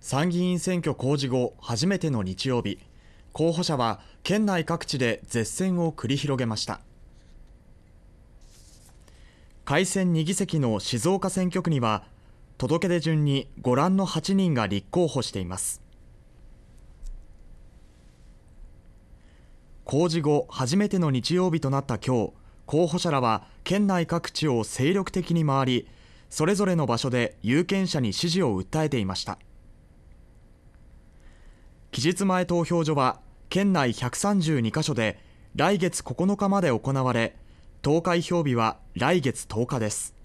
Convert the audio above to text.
参議院選挙公示後初めての日曜日候補者は県内各地で舌戦を繰り広げました改選2議席の静岡選挙区には届け出順にご覧の8人が立候補しています公示後初めての日曜日となった今日候補者らは県内各地を精力的に回りそれぞれの場所で有権者に支持を訴えていました期日前投票所は県内132か所で来月9日まで行われ投開票日は来月10日です